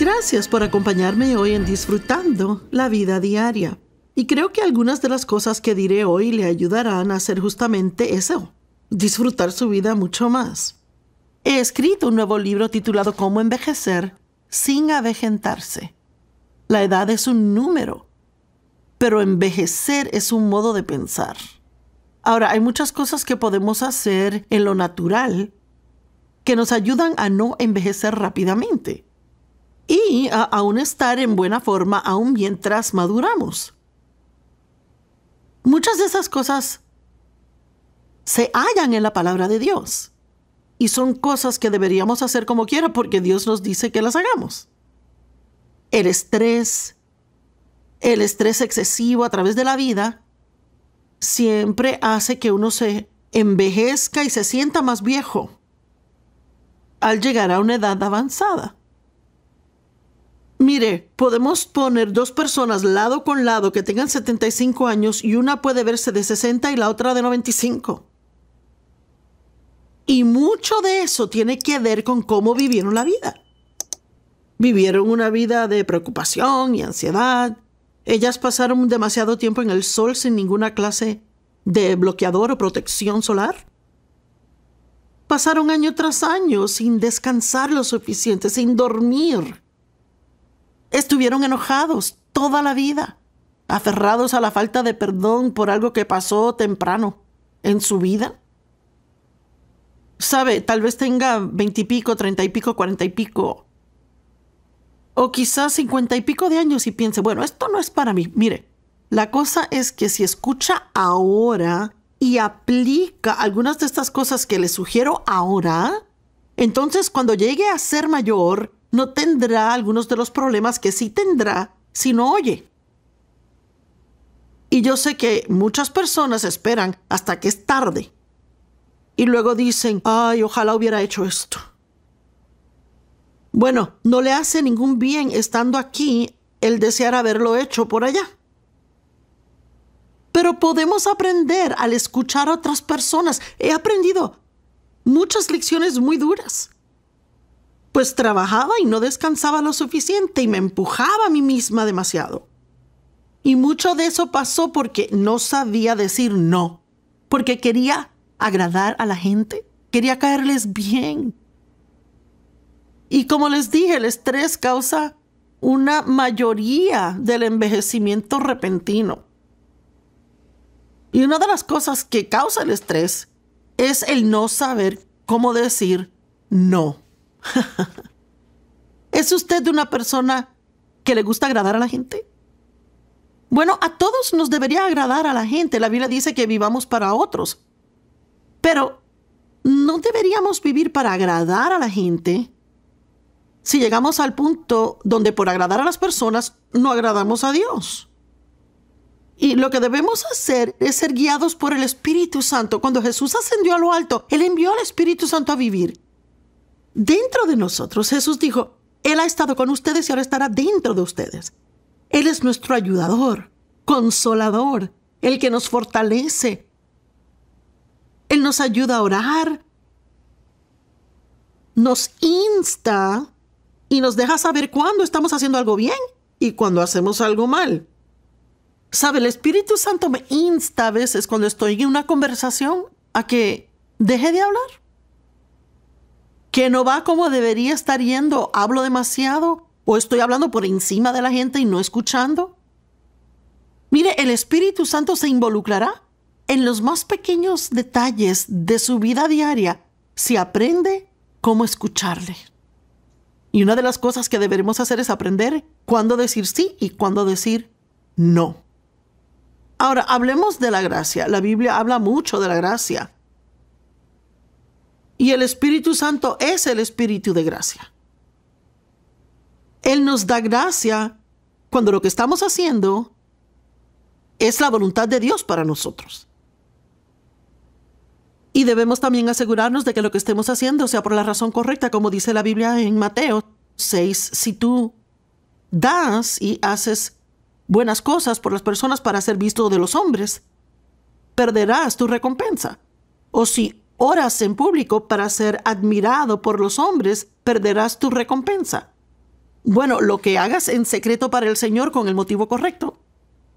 Gracias por acompañarme hoy en Disfrutando la Vida Diaria. Y creo que algunas de las cosas que diré hoy le ayudarán a hacer justamente eso, disfrutar su vida mucho más. He escrito un nuevo libro titulado Cómo envejecer sin avejentarse. La edad es un número, pero envejecer es un modo de pensar. Ahora, hay muchas cosas que podemos hacer en lo natural que nos ayudan a no envejecer rápidamente y aún estar en buena forma aún mientras maduramos. Muchas de esas cosas se hallan en la palabra de Dios y son cosas que deberíamos hacer como quiera porque Dios nos dice que las hagamos. El estrés, el estrés excesivo a través de la vida, siempre hace que uno se envejezca y se sienta más viejo al llegar a una edad avanzada. Mire, podemos poner dos personas lado con lado que tengan 75 años y una puede verse de 60 y la otra de 95. Y mucho de eso tiene que ver con cómo vivieron la vida. Vivieron una vida de preocupación y ansiedad. Ellas pasaron demasiado tiempo en el sol sin ninguna clase de bloqueador o protección solar. Pasaron año tras año sin descansar lo suficiente, sin dormir estuvieron enojados toda la vida, aferrados a la falta de perdón por algo que pasó temprano en su vida. Sabe, tal vez tenga veintipico, treinta y pico, cuarenta y pico, o quizás cincuenta y pico de años y piense, bueno, esto no es para mí. Mire, la cosa es que si escucha ahora y aplica algunas de estas cosas que le sugiero ahora, entonces cuando llegue a ser mayor, no tendrá algunos de los problemas que sí tendrá si no oye. Y yo sé que muchas personas esperan hasta que es tarde. Y luego dicen, ay, ojalá hubiera hecho esto. Bueno, no le hace ningún bien estando aquí el desear haberlo hecho por allá. Pero podemos aprender al escuchar a otras personas. He aprendido muchas lecciones muy duras pues trabajaba y no descansaba lo suficiente y me empujaba a mí misma demasiado. Y mucho de eso pasó porque no sabía decir no, porque quería agradar a la gente, quería caerles bien. Y como les dije, el estrés causa una mayoría del envejecimiento repentino. Y una de las cosas que causa el estrés es el no saber cómo decir no. ¿Es usted una persona que le gusta agradar a la gente? Bueno, a todos nos debería agradar a la gente. La Biblia dice que vivamos para otros. Pero no deberíamos vivir para agradar a la gente si llegamos al punto donde por agradar a las personas no agradamos a Dios. Y lo que debemos hacer es ser guiados por el Espíritu Santo. Cuando Jesús ascendió a lo alto, Él envió al Espíritu Santo a vivir dentro de nosotros. Jesús dijo, Él ha estado con ustedes y ahora estará dentro de ustedes. Él es nuestro ayudador, consolador, el que nos fortalece. Él nos ayuda a orar, nos insta y nos deja saber cuándo estamos haciendo algo bien y cuando hacemos algo mal. Sabe, el Espíritu Santo me insta a veces cuando estoy en una conversación a que deje de hablar que no va como debería estar yendo. ¿Hablo demasiado? ¿O estoy hablando por encima de la gente y no escuchando? Mire, el Espíritu Santo se involucrará en los más pequeños detalles de su vida diaria si aprende cómo escucharle. Y una de las cosas que deberemos hacer es aprender cuándo decir sí y cuándo decir no. Ahora, hablemos de la gracia. La Biblia habla mucho de la gracia. Y el Espíritu Santo es el Espíritu de gracia. Él nos da gracia cuando lo que estamos haciendo es la voluntad de Dios para nosotros. Y debemos también asegurarnos de que lo que estemos haciendo sea por la razón correcta, como dice la Biblia en Mateo 6. Si tú das y haces buenas cosas por las personas para ser visto de los hombres, perderás tu recompensa. O si oras en público para ser admirado por los hombres, perderás tu recompensa. Bueno, lo que hagas en secreto para el Señor con el motivo correcto,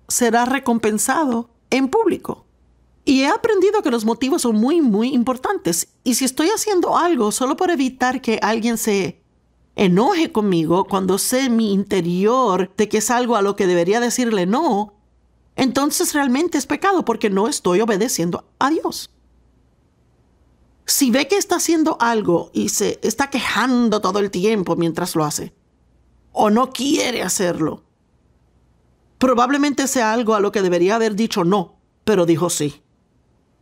será recompensado en público. Y he aprendido que los motivos son muy, muy importantes. Y si estoy haciendo algo solo por evitar que alguien se enoje conmigo cuando sé mi interior de que es algo a lo que debería decirle no, entonces realmente es pecado porque no estoy obedeciendo a Dios. Si ve que está haciendo algo y se está quejando todo el tiempo mientras lo hace, o no quiere hacerlo, probablemente sea algo a lo que debería haber dicho no, pero dijo sí.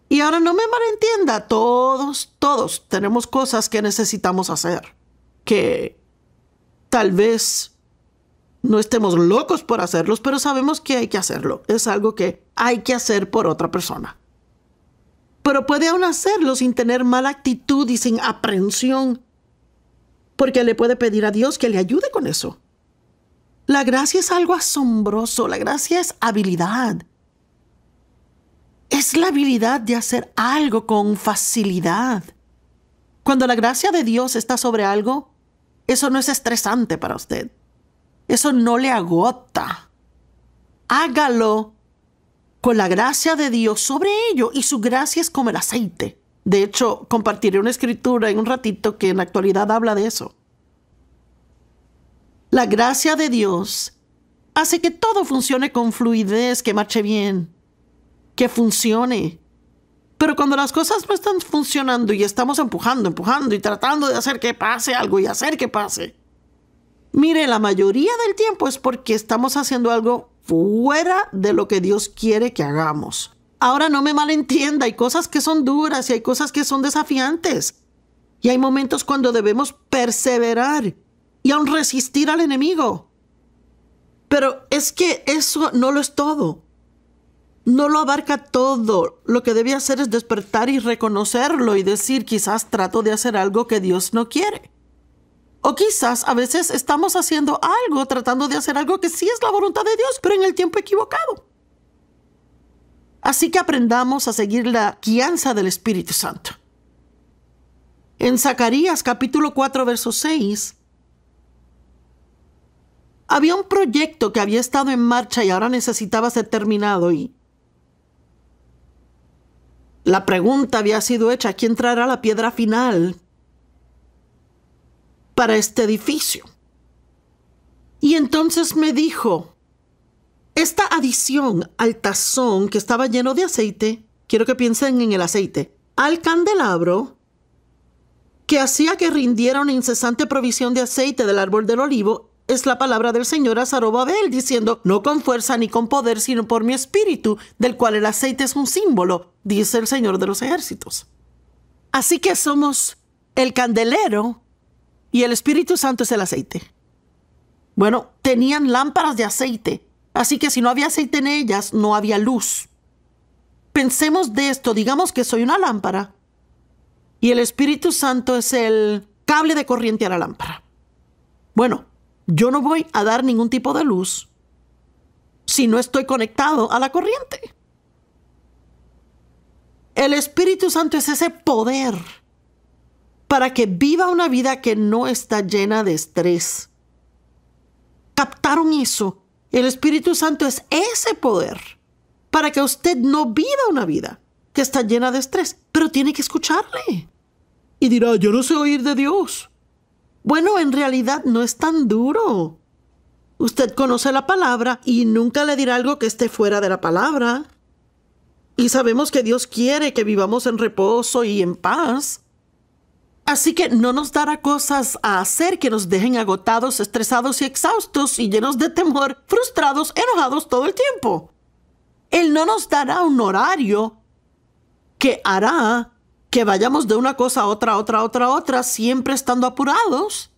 Y ahora no me malentienda, todos, todos tenemos cosas que necesitamos hacer, que tal vez no estemos locos por hacerlos, pero sabemos que hay que hacerlo. Es algo que hay que hacer por otra persona pero puede aún hacerlo sin tener mala actitud y sin aprensión, porque le puede pedir a Dios que le ayude con eso. La gracia es algo asombroso, la gracia es habilidad. Es la habilidad de hacer algo con facilidad. Cuando la gracia de Dios está sobre algo, eso no es estresante para usted. Eso no le agota. Hágalo con la gracia de Dios sobre ello y su gracia es como el aceite. De hecho, compartiré una escritura en un ratito que en la actualidad habla de eso. La gracia de Dios hace que todo funcione con fluidez, que marche bien, que funcione. Pero cuando las cosas no están funcionando y estamos empujando, empujando y tratando de hacer que pase algo y hacer que pase, mire, la mayoría del tiempo es porque estamos haciendo algo fuera de lo que Dios quiere que hagamos. Ahora no me malentienda, hay cosas que son duras y hay cosas que son desafiantes. Y hay momentos cuando debemos perseverar y aún resistir al enemigo. Pero es que eso no lo es todo. No lo abarca todo. Lo que debe hacer es despertar y reconocerlo y decir, quizás trato de hacer algo que Dios no quiere. O quizás a veces estamos haciendo algo, tratando de hacer algo que sí es la voluntad de Dios, pero en el tiempo equivocado. Así que aprendamos a seguir la guianza del Espíritu Santo. En Zacarías capítulo 4, verso 6, había un proyecto que había estado en marcha y ahora necesitaba ser terminado y la pregunta había sido hecha, ¿quién traerá la piedra final para este edificio. Y entonces me dijo, esta adición al tazón que estaba lleno de aceite, quiero que piensen en el aceite, al candelabro, que hacía que rindiera una incesante provisión de aceite del árbol del olivo, es la palabra del Señor a Zarobabel, diciendo, no con fuerza ni con poder, sino por mi espíritu, del cual el aceite es un símbolo, dice el Señor de los ejércitos. Así que somos el candelero y el Espíritu Santo es el aceite. Bueno, tenían lámparas de aceite, así que si no había aceite en ellas, no había luz. Pensemos de esto, digamos que soy una lámpara y el Espíritu Santo es el cable de corriente a la lámpara. Bueno, yo no voy a dar ningún tipo de luz si no estoy conectado a la corriente. El Espíritu Santo es ese poder para que viva una vida que no está llena de estrés. Captaron eso. El Espíritu Santo es ese poder para que usted no viva una vida que está llena de estrés, pero tiene que escucharle. Y dirá, yo no sé oír de Dios. Bueno, en realidad no es tan duro. Usted conoce la palabra y nunca le dirá algo que esté fuera de la palabra. Y sabemos que Dios quiere que vivamos en reposo y en paz. Así que no nos dará cosas a hacer que nos dejen agotados, estresados y exhaustos y llenos de temor, frustrados, enojados todo el tiempo. Él no nos dará un horario que hará que vayamos de una cosa a otra, otra, a otra, otra, siempre estando apurados.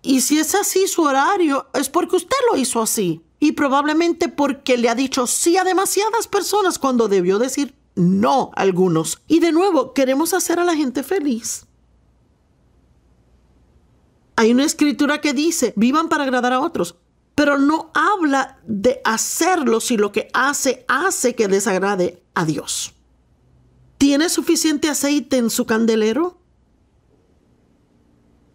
Y si es así su horario, es porque usted lo hizo así. Y probablemente porque le ha dicho sí a demasiadas personas cuando debió decir no a algunos. Y de nuevo, queremos hacer a la gente feliz. Hay una escritura que dice, vivan para agradar a otros, pero no habla de hacerlo si lo que hace hace que desagrade a Dios. ¿Tiene suficiente aceite en su candelero?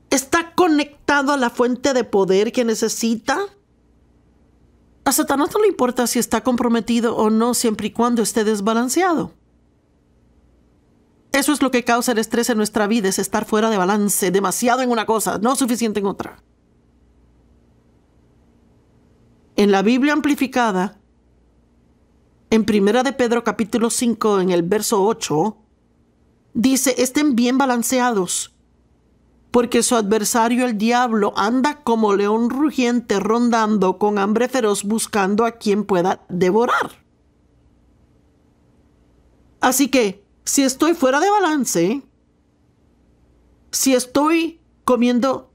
¿Está conectado a la fuente de poder que necesita? A Satanás no le importa si está comprometido o no siempre y cuando esté desbalanceado. Eso es lo que causa el estrés en nuestra vida, es estar fuera de balance, demasiado en una cosa, no suficiente en otra. En la Biblia amplificada, en 1 de Pedro capítulo 5, en el verso 8, dice, estén bien balanceados, porque su adversario el diablo anda como león rugiente rondando con hambre feroz buscando a quien pueda devorar. Así que si estoy fuera de balance, si estoy comiendo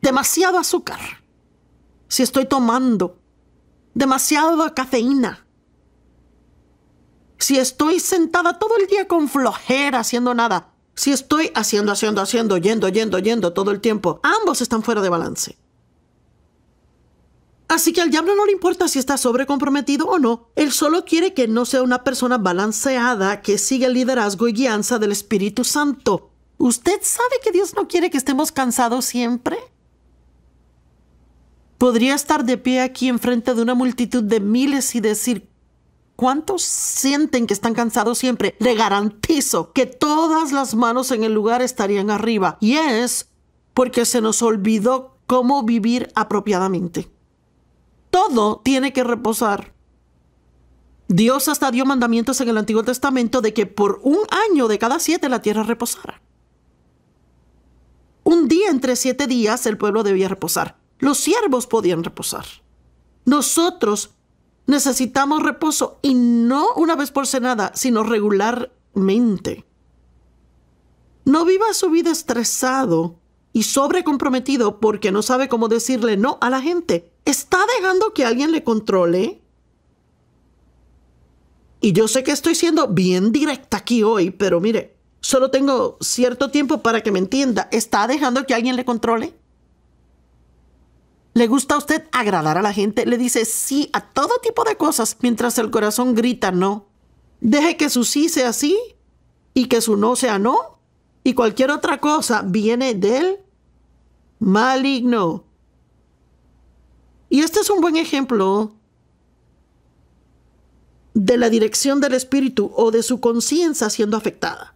demasiado azúcar, si estoy tomando demasiada cafeína, si estoy sentada todo el día con flojera haciendo nada, si estoy haciendo, haciendo, haciendo, yendo, yendo, yendo todo el tiempo, ambos están fuera de balance. Así que al diablo no le importa si está sobrecomprometido o no, él solo quiere que no sea una persona balanceada que siga el liderazgo y guianza del Espíritu Santo. ¿Usted sabe que Dios no quiere que estemos cansados siempre? Podría estar de pie aquí enfrente de una multitud de miles y decir, ¿Cuántos sienten que están cansados siempre? Le garantizo que todas las manos en el lugar estarían arriba. Y es porque se nos olvidó cómo vivir apropiadamente todo tiene que reposar. Dios hasta dio mandamientos en el Antiguo Testamento de que por un año de cada siete la tierra reposara. Un día entre siete días el pueblo debía reposar. Los siervos podían reposar. Nosotros necesitamos reposo y no una vez por semana, sino regularmente. No viva su vida estresado y sobrecomprometido porque no sabe cómo decirle no a la gente está dejando que alguien le controle. Y yo sé que estoy siendo bien directa aquí hoy, pero mire, solo tengo cierto tiempo para que me entienda. ¿Está dejando que alguien le controle? ¿Le gusta a usted agradar a la gente? Le dice sí a todo tipo de cosas mientras el corazón grita no. Deje que su sí sea sí y que su no sea no. Y cualquier otra cosa viene del maligno. Y este es un buen ejemplo de la dirección del espíritu o de su conciencia siendo afectada.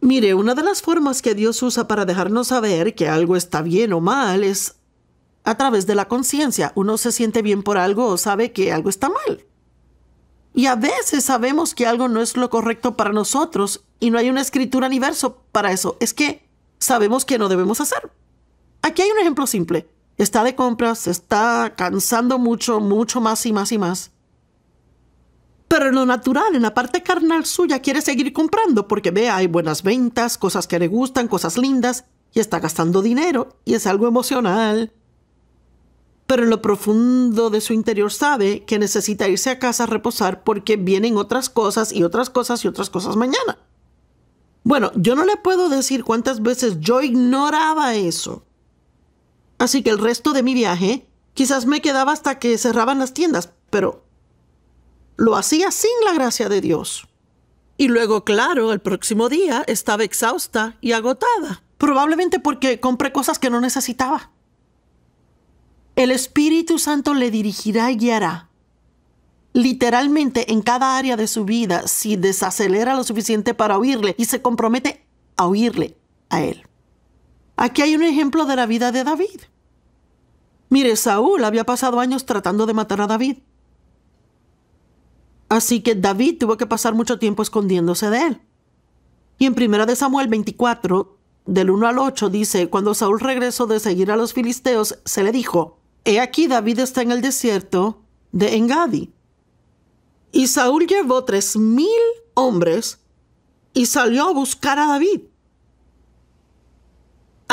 Mire, una de las formas que Dios usa para dejarnos saber que algo está bien o mal es a través de la conciencia. Uno se siente bien por algo o sabe que algo está mal. Y a veces sabemos que algo no es lo correcto para nosotros y no hay una escritura ni verso para eso. Es que sabemos que no debemos hacer. Aquí hay un ejemplo simple está de compras, está cansando mucho, mucho más y más y más. Pero en lo natural, en la parte carnal suya, quiere seguir comprando porque ve, hay buenas ventas, cosas que le gustan, cosas lindas, y está gastando dinero, y es algo emocional. Pero en lo profundo de su interior sabe que necesita irse a casa a reposar porque vienen otras cosas y otras cosas y otras cosas mañana. Bueno, yo no le puedo decir cuántas veces yo ignoraba eso Así que el resto de mi viaje quizás me quedaba hasta que cerraban las tiendas, pero lo hacía sin la gracia de Dios. Y luego, claro, el próximo día estaba exhausta y agotada, probablemente porque compré cosas que no necesitaba. El Espíritu Santo le dirigirá y guiará. Literalmente en cada área de su vida, si desacelera lo suficiente para oírle y se compromete a oírle a Él. Aquí hay un ejemplo de la vida de David. Mire, Saúl había pasado años tratando de matar a David. Así que David tuvo que pasar mucho tiempo escondiéndose de él. Y en 1 de Samuel 24, del 1 al 8, dice, cuando Saúl regresó de seguir a los filisteos, se le dijo, He aquí David está en el desierto de Engadi. Y Saúl llevó tres mil hombres y salió a buscar a David.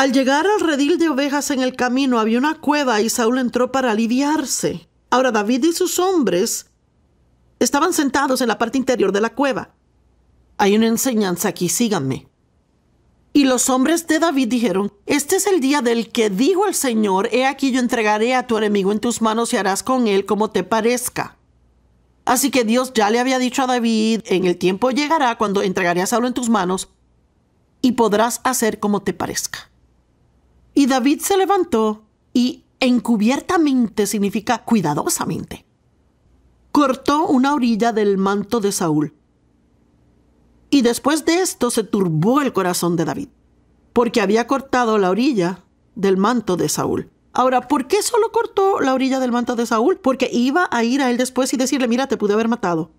Al llegar al redil de ovejas en el camino había una cueva y Saúl entró para aliviarse. Ahora David y sus hombres estaban sentados en la parte interior de la cueva. Hay una enseñanza aquí, síganme. Y los hombres de David dijeron, Este es el día del que dijo el Señor, he aquí yo entregaré a tu enemigo en tus manos y harás con él como te parezca. Así que Dios ya le había dicho a David, en el tiempo llegará cuando entregaré a Saúl en tus manos y podrás hacer como te parezca. Y David se levantó y encubiertamente significa cuidadosamente. Cortó una orilla del manto de Saúl. Y después de esto se turbó el corazón de David, porque había cortado la orilla del manto de Saúl. Ahora, ¿por qué solo cortó la orilla del manto de Saúl? Porque iba a ir a él después y decirle, mira, te pude haber matado.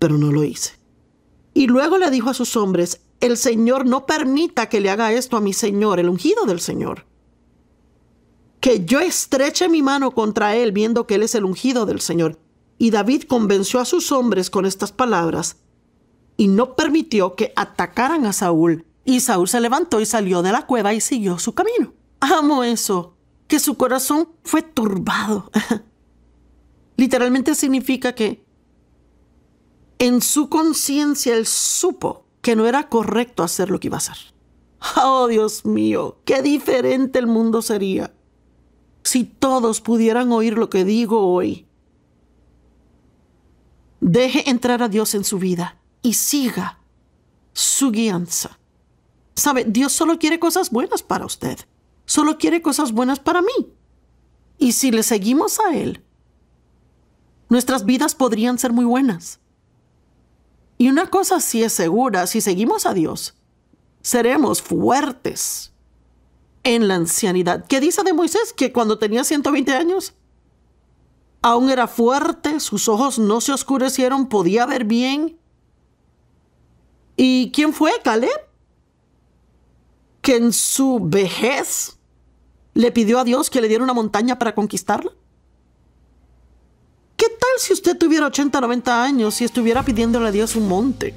Pero no lo hice. Y luego le dijo a sus hombres, el Señor no permita que le haga esto a mi Señor, el ungido del Señor. Que yo estreche mi mano contra él viendo que él es el ungido del Señor. Y David convenció a sus hombres con estas palabras y no permitió que atacaran a Saúl. Y Saúl se levantó y salió de la cueva y siguió su camino. Amo eso, que su corazón fue turbado. Literalmente significa que en su conciencia él supo que no era correcto hacer lo que iba a hacer. Oh, Dios mío, qué diferente el mundo sería si todos pudieran oír lo que digo hoy. Deje entrar a Dios en su vida y siga su guianza. Sabe, Dios solo quiere cosas buenas para usted. Solo quiere cosas buenas para mí. Y si le seguimos a Él, nuestras vidas podrían ser muy buenas. Y una cosa sí es segura, si seguimos a Dios, seremos fuertes en la ancianidad. ¿Qué dice de Moisés? Que cuando tenía 120 años, aún era fuerte, sus ojos no se oscurecieron, podía ver bien. ¿Y quién fue? Caleb, que en su vejez le pidió a Dios que le diera una montaña para conquistarla. ¿Qué tal si usted tuviera 80, 90 años y estuviera pidiéndole a Dios un monte?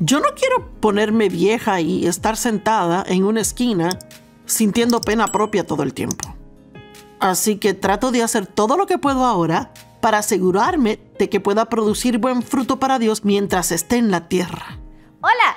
Yo no quiero ponerme vieja y estar sentada en una esquina sintiendo pena propia todo el tiempo. Así que trato de hacer todo lo que puedo ahora para asegurarme de que pueda producir buen fruto para Dios mientras esté en la tierra. Hola,